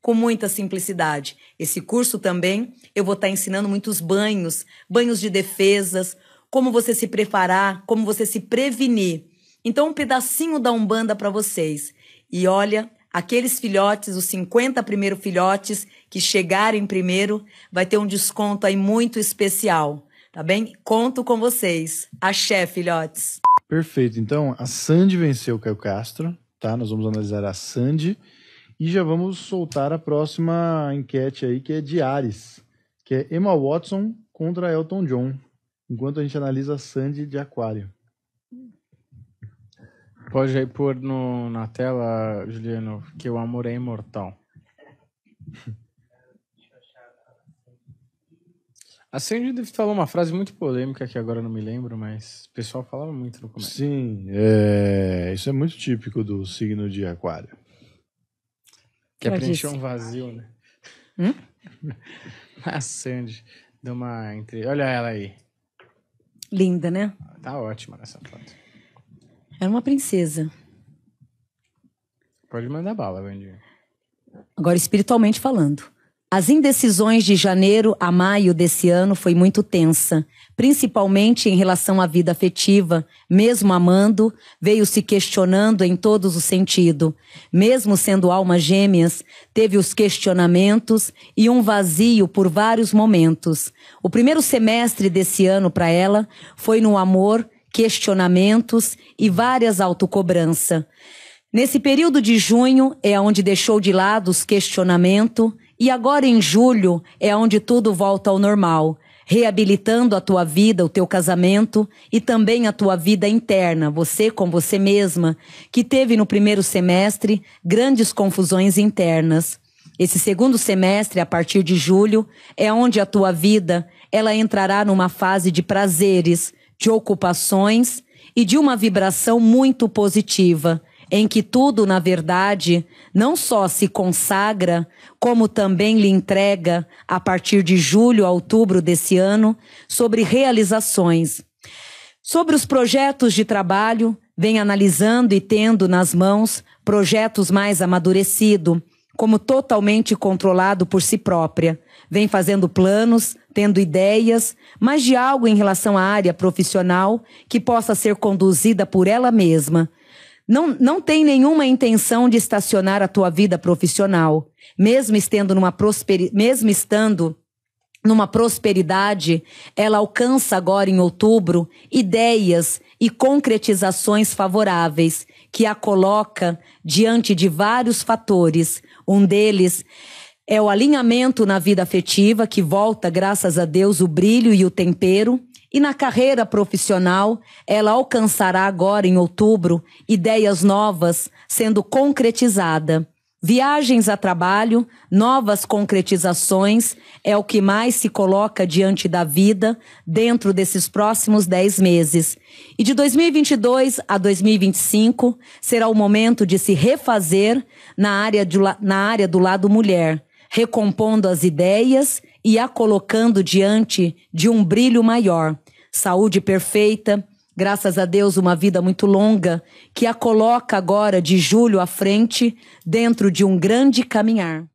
com muita simplicidade. Esse curso também eu vou estar tá ensinando muitos banhos, banhos de defesas, como você se preparar, como você se prevenir. Então, um pedacinho da Umbanda para vocês. E olha, aqueles filhotes, os 50 primeiros filhotes que chegarem primeiro, vai ter um desconto aí muito especial, tá bem? Conto com vocês. Axé, filhotes. Perfeito. Então, a Sandy venceu o Caio Castro, tá? Nós vamos analisar a Sandy. E já vamos soltar a próxima enquete aí, que é de Ares, que é Emma Watson contra Elton John, enquanto a gente analisa Sandy de Aquário. Pode aí pôr no, na tela, Juliano, que o amor é imortal. A Sandy falou uma frase muito polêmica que agora não me lembro, mas o pessoal falava muito no começo. Sim, é... isso é muito típico do signo de Aquário. Quer é preencher um vazio, né? Hum? A Sandy deu uma entrevista. Olha ela aí. Linda, né? Tá ótima nessa foto. Era uma princesa. Pode mandar bala, Bandinho. Agora, espiritualmente falando. As indecisões de janeiro a maio desse ano foi muito tensa, principalmente em relação à vida afetiva. Mesmo amando, veio se questionando em todos os sentidos. Mesmo sendo almas gêmeas, teve os questionamentos e um vazio por vários momentos. O primeiro semestre desse ano para ela foi no amor, questionamentos e várias autocobrança. Nesse período de junho é onde deixou de lado os questionamentos e agora em julho é onde tudo volta ao normal, reabilitando a tua vida, o teu casamento e também a tua vida interna, você com você mesma, que teve no primeiro semestre grandes confusões internas. Esse segundo semestre, a partir de julho, é onde a tua vida ela entrará numa fase de prazeres, de ocupações e de uma vibração muito positiva, em que tudo, na verdade, não só se consagra, como também lhe entrega, a partir de julho a outubro desse ano, sobre realizações. Sobre os projetos de trabalho, vem analisando e tendo nas mãos projetos mais amadurecido, como totalmente controlado por si própria. Vem fazendo planos, tendo ideias, mas de algo em relação à área profissional que possa ser conduzida por ela mesma não, não tem nenhuma intenção de estacionar a tua vida profissional, mesmo estando numa prosperidade, mesmo estando numa prosperidade, ela alcança agora em outubro ideias e concretizações favoráveis que a coloca diante de vários fatores. Um deles é o alinhamento na vida afetiva, que volta, graças a Deus, o brilho e o tempero. E na carreira profissional, ela alcançará agora em outubro ideias novas sendo concretizada. Viagens a trabalho, novas concretizações é o que mais se coloca diante da vida dentro desses próximos 10 meses. E de 2022 a 2025 será o momento de se refazer na área, de, na área do lado mulher recompondo as ideias e a colocando diante de um brilho maior, saúde perfeita, graças a Deus, uma vida muito longa, que a coloca agora de julho à frente, dentro de um grande caminhar.